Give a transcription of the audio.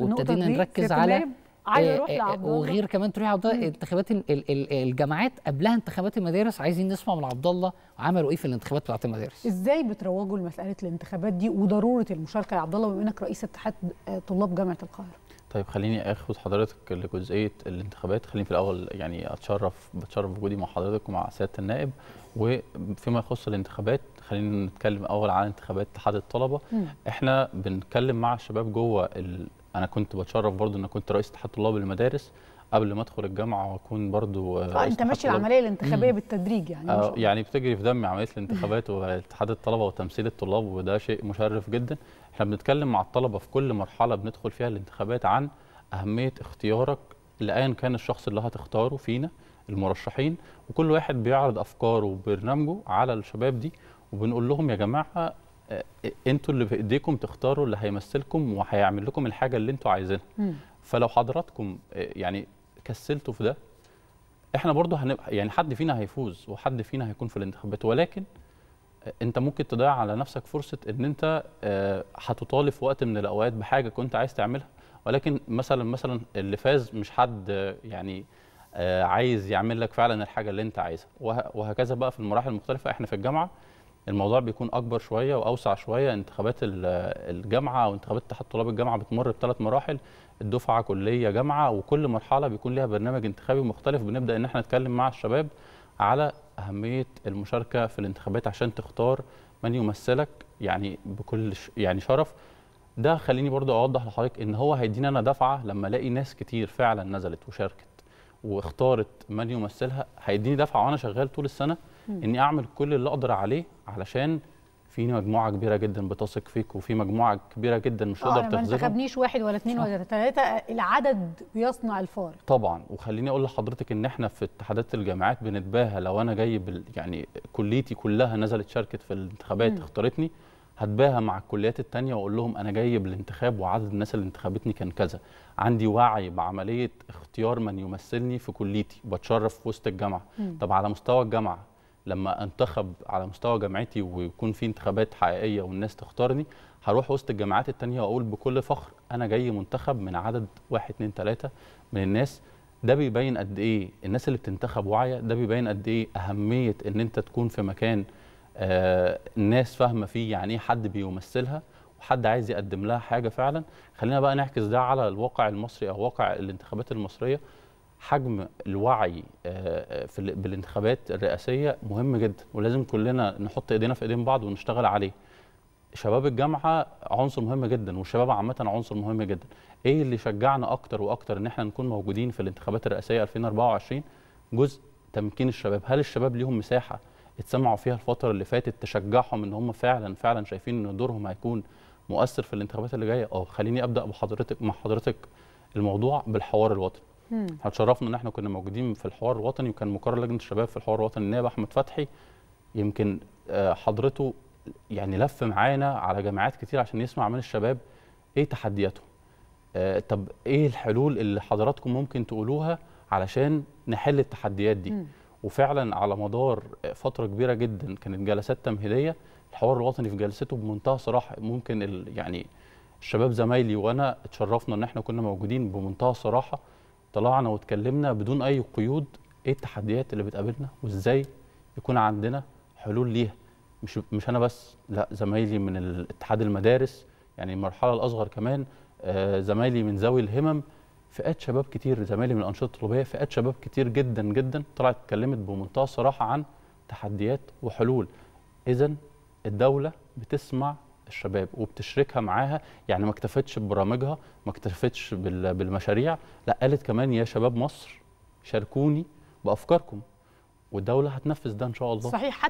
وابتدينا نركز على إيه، إيه، وغير كمان تروح عبد الله انتخابات الجامعات قبلها انتخابات المدارس عايزين نسمع من عبد الله عملوا ايه في الانتخابات بتاعت المدارس ازاي بتروجوا لمساله الانتخابات دي وضروره المشاركه يا عبد الله بما انك رئيس اتحاد آه، طلاب جامعه القاهره طيب خليني اخد حضرتك لجزئيه الانتخابات خليني في الاول يعني اتشرف بتشرف بوجودي مع حضرتك ومع سياده النائب وفيما يخص الانتخابات خلينا نتكلم اول عن انتخابات اتحاد الطلبه م. احنا بنتكلم مع الشباب جوه انا كنت بتشرف برضو ان كنت رئيس اتحاد طلاب المدارس قبل ما ادخل الجامعه واكون برضو اه انت ماشي العمليه الانتخابيه بالتدريج يعني آه يعني بتجري في دمي عمليه الانتخابات واتحاد الطلبه وتمثيل الطلاب وده شيء مشرف جدا احنا بنتكلم مع الطلبه في كل مرحله بندخل فيها الانتخابات عن اهميه اختيارك لايا كان الشخص اللي هتختاره فينا المرشحين وكل واحد بيعرض افكاره وبرنامجه على الشباب دي وبنقول لهم يا جماعه آه، انتوا اللي في ايديكم تختاروا اللي هيمثلكم وهيعمل لكم الحاجه اللي انتوا عايزينها فلو حضراتكم آه، يعني كسلتوا في ده احنا برضو هنبقى يعني حد فينا هيفوز وحد فينا هيكون في الانتخابات ولكن آه، انت ممكن تضيع على نفسك فرصه ان انت هتطالب في وقت من الاوقات بحاجه كنت عايز تعملها ولكن مثلا مثلا اللي فاز مش حد يعني عايز يعمل لك فعلا الحاجه اللي انت عايزها وهكذا بقى في المراحل المختلفه احنا في الجامعه الموضوع بيكون اكبر شويه واوسع شويه انتخابات الجامعه وانتخابات اتحاد طلاب الجامعه بتمر بثلاث مراحل الدفعه كليه جامعه وكل مرحله بيكون ليها برنامج انتخابي مختلف بنبدا ان احنا نتكلم مع الشباب على اهميه المشاركه في الانتخابات عشان تختار من يمثلك يعني بكل يعني شرف ده خليني برضو اوضح لحضرتك ان هو هيدينا انا دفعه لما الاقي ناس كتير فعلا نزلت وشاركت واختارت من يمثلها هيديني دفعه وانا شغال طول السنه اني اعمل كل اللي اقدر عليه علشان في مجموعه كبيره جدا بتثق فيك وفي مجموعه كبيره جدا مش آه، هقدر تخزنها يعني ما انتخبنيش واحد ولا اثنين ولا ثلاثه العدد بيصنع الفارق طبعا وخليني اقول لحضرتك ان احنا في اتحادات الجامعات بنتباهى لو انا جاي بال يعني كليتي كلها نزلت شاركت في الانتخابات اختارتني هتباهى مع الكليات التانية واقول لهم انا جاي بالانتخاب وعدد الناس اللي انتخبتني كان كذا عندي وعي بعمليه اختيار من يمثلني في كليتي بتشرف في وسط الجامعه طب على مستوى الجامعه لما انتخب على مستوى جامعتي ويكون في انتخابات حقيقيه والناس تختارني هروح وسط الجامعات التانية واقول بكل فخر انا جاي منتخب من عدد واحد اتنين تلاته من الناس ده بيبين قد ايه الناس اللي بتنتخب واعيه ده بيبين قد ايه اهميه ان انت تكون في مكان آه الناس فاهمه فيه يعني ايه حد بيمثلها وحد عايز يقدم لها حاجه فعلا خلينا بقى نعكس ده على الواقع المصري او واقع الانتخابات المصريه حجم الوعي آه، آه، بالانتخابات الرئاسيه مهم جدا ولازم كلنا نحط ايدينا في ايدين بعض ونشتغل عليه شباب الجامعه عنصر مهم جدا والشباب عامه عنصر مهم جدا ايه اللي شجعنا اكتر واكتر ان احنا نكون موجودين في الانتخابات الرئاسيه 2024 جزء تمكين الشباب هل الشباب ليهم مساحه اتسمعوا فيها الفتره اللي فاتت تشجعهم ان هم فعلا فعلا شايفين ان دورهم هيكون مؤثر في الانتخابات اللي جايه اه خليني ابدا بحضرتك مع حضرتك الموضوع بالحوار الوطني هتشرفنا ان احنا كنا موجودين في الحوار الوطني وكان مقرر لجنه الشباب في الحوار الوطني النائب احمد فتحي يمكن آه، حضرته يعني لف معانا على جامعات كتير عشان يسمع من الشباب ايه تحدياتهم آه، طب ايه الحلول اللي حضراتكم ممكن تقولوها علشان نحل التحديات دي وفعلا على مدار فتره كبيره جدا كانت جلسات تمهيديه الحوار الوطني في جلسته بمنتهى صراحه ممكن يعني الشباب زمايلي وانا اتشرفنا ان احنا كنا موجودين بمنتهى صراحه طلعنا واتكلمنا بدون اي قيود ايه التحديات اللي بتقابلنا وازاي يكون عندنا حلول ليها مش مش انا بس لا زمايلي من اتحاد المدارس يعني المرحله الاصغر كمان آه زمايلي من ذوي الهمم فئات شباب كتير زمايلي من الانشطه الطلابيه فئات شباب كتير جدا جدا طلعت اتكلمت بمنتهى الصراحه عن تحديات وحلول اذا الدوله بتسمع الشباب وبتشركها معاها يعني ما اكتفتش ببرامجها ما اكتفتش بالمشاريع لا قالت كمان يا شباب مصر شاركوني بافكاركم والدوله هتنفذ ده ان شاء الله صحيح حتى